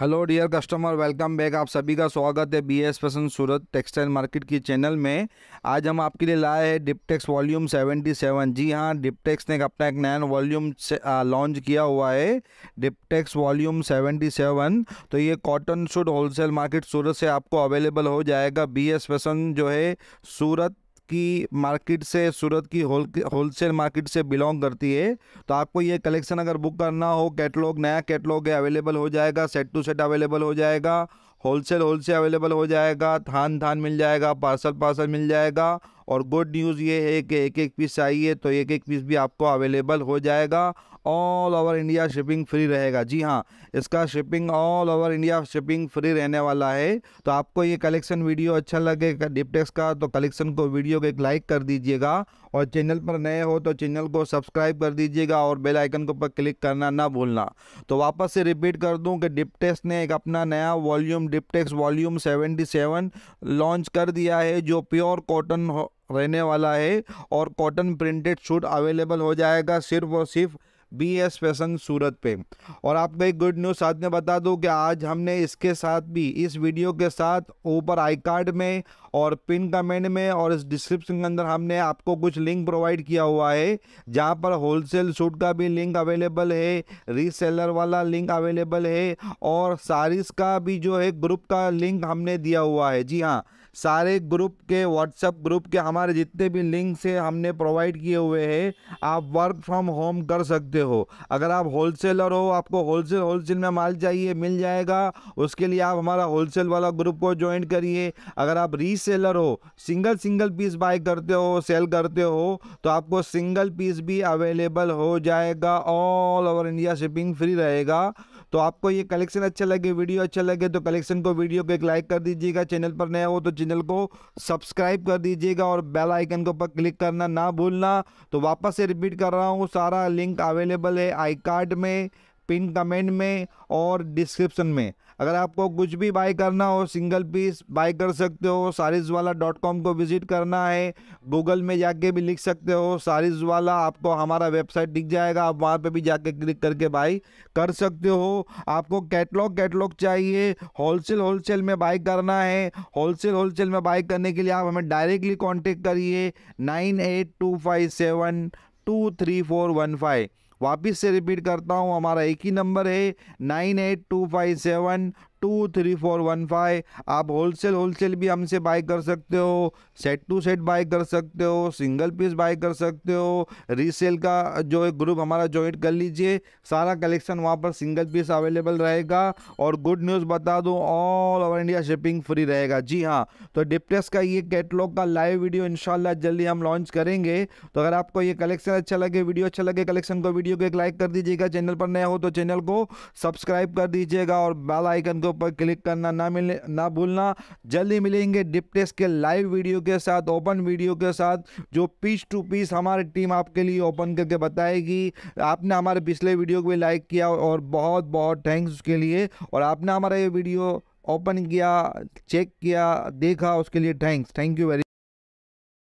hello dear customer welcome back आप सभी का स्वागत है B S Pasand Surat textile market की चैनल में आज हम आपके लिए लाए हैं डिपटेक्स वॉल्यूम 77 जी हाँ डिपटेक्स ने अपना एक नया वॉल्यूम लॉन्च किया हुआ है डिपटेक्स वॉल्यूम 77 तो ये cotton suit wholesale market Surat से आपको अवेलेबल हो जाएगा बी एस पसंद जो है सूरत की मार्केट से सूरत की होल होलसेल मार्केट से बिलोंग करती है तो आपको ये कलेक्शन अगर बुक करना हो कैटलॉग नया कैटलॉग है अवेलेबल हो जाएगा सेट टू सेट अवेलेबल हो जाएगा होलसेल होलसेल अवेलेबल हो जाएगा थान थान मिल जाएगा पार्सल पार्सल मिल जाएगा और गुड न्यूज़ ये है कि एक एक पीस चाहिए तो एक एक पीस भी आपको अवेलेबल हो जाएगा all over India shipping free रहेगा जी हाँ इसका shipping all over India shipping free रहने वाला है तो आपको ये कलेक्शन वीडियो अच्छा लगेगा डिपटेक्स का तो कलेक्शन को वीडियो को एक लाइक कर दीजिएगा और चैनल पर नए हो तो चैनल को सब्सक्राइब कर दीजिएगा और बेल आइकन के ऊपर क्लिक करना ना भूलना तो वापस से रिपीट कर दूं कि डिपटेक्स ने एक अपना नया वॉल्यूम डिपटेक्स वॉल्यूम 77 लॉन्च कर दिया है जो प्योर कॉटन रहने वाला है और कॉटन प्रिंटेड सूट अवेलेबल हो जाएगा सिर्फ और सिर्फ बी एस फैसन सूरत पे और आपको एक गुड न्यूज़ साथ में बता दूं कि आज हमने इसके साथ भी इस वीडियो के साथ ऊपर आई कार्ड में और पिन कमेंट में और इस डिस्क्रिप्शन के अंदर हमने आपको कुछ लिंक प्रोवाइड किया हुआ है जहां पर होलसेल सूट का भी लिंक अवेलेबल है रीसेलर वाला लिंक अवेलेबल है और सारिस का भी जो है ग्रुप का लिंक हमने दिया हुआ है जी हाँ सारे ग्रुप के व्हाट्सएप ग्रुप के हमारे जितने भी लिंक्स है हमने प्रोवाइड किए हुए हैं आप वर्क फ्रॉम होम कर सकते हो अगर आप होलसेलर हो आपको होलसेल होलसेल में माल चाहिए मिल जाएगा उसके लिए आप हमारा होलसेल वाला ग्रुप को ज्वाइन करिए अगर आप रीसेलर हो सिंगल सिंगल पीस बाय करते हो सेल करते हो तो आपको सिंगल पीस भी अवेलेबल हो जाएगा all over India shipping free रहेगा तो आपको ये कलेक्शन अच्छा लगे वीडियो अच्छा लगे तो कलेक्शन को वीडियो को एक लाइक कर दीजिएगा चैनल पर नया हो तो चैनल को सब्सक्राइब कर दीजिएगा और बेल आइकन को ऊपर क्लिक करना ना भूलना तो वापस से रिपीट कर रहा हूँ सारा लिंक अवेलेबल है आई कार्ड में पिन कमेंट में और डिस्क्रिप्शन में अगर आपको कुछ भी बाय करना हो सिंगल पीस बाय कर सकते हो सारिज वाला डॉट कॉम को विज़िट करना है गूगल में जाके भी लिख सकते हो सारिज वाला आपको हमारा वेबसाइट दिख जाएगा आप वहाँ पे भी जाके क्लिक करके बाय कर सकते हो आपको कैटलॉग कैटलॉग चाहिए होलसेल होलसेल में बाय करना है होलसेल होलसेल में बाय करने के लिए आप हमें डायरेक्टली कॉन्टेक्ट करिए nine eight two five seven two three four one five वापस से रिपीट करता हूँ हमारा एक ही नंबर है nine eight two five seven two three four one five आप होलसेल होलसेल भी हमसे बाय कर सकते हो सेट टू सेट बाय कर सकते हो सिंगल पीस बाय कर सकते हो रीसेल का जो एक ग्रुप हमारा ज्वाइन कर लीजिए सारा कलेक्शन वहाँ पर सिंगल पीस अवेलेबल रहेगा और गुड न्यूज़ बता दूँ all over India shipping free रहेगा जी हाँ तो डिप्टेस का ये कैटलॉग का लाइव वीडियो इनशाला जल्दी हम लॉन्च करेंगे तो अगर आपको ये कलेक्शन अच्छा लगे वीडियो अच्छा लगे कलेक्शन को वीडियो को एक लाइक कर दीजिएगा चैनल पर नया हो तो चैनल को सब्सक्राइब कर दीजिएगा और बेल आइकन को कीमतों पर क्लिक करना ना मिले ना भूलना जल्दी मिलेंगे डिप्टेस के लाइव वीडियो के साथ ओपन वीडियो के साथ जो पीस टू पीस हमारी टीम आपके लिए ओपन करके बताएगी आपने हमारे पिछले वीडियो को भी लाइक किया और बहुत बहुत थैंक्स उसके लिए और आपने हमारा ये वीडियो ओपन किया चेक किया देखा उसके लिए थैंक्स थैंक यू वेरी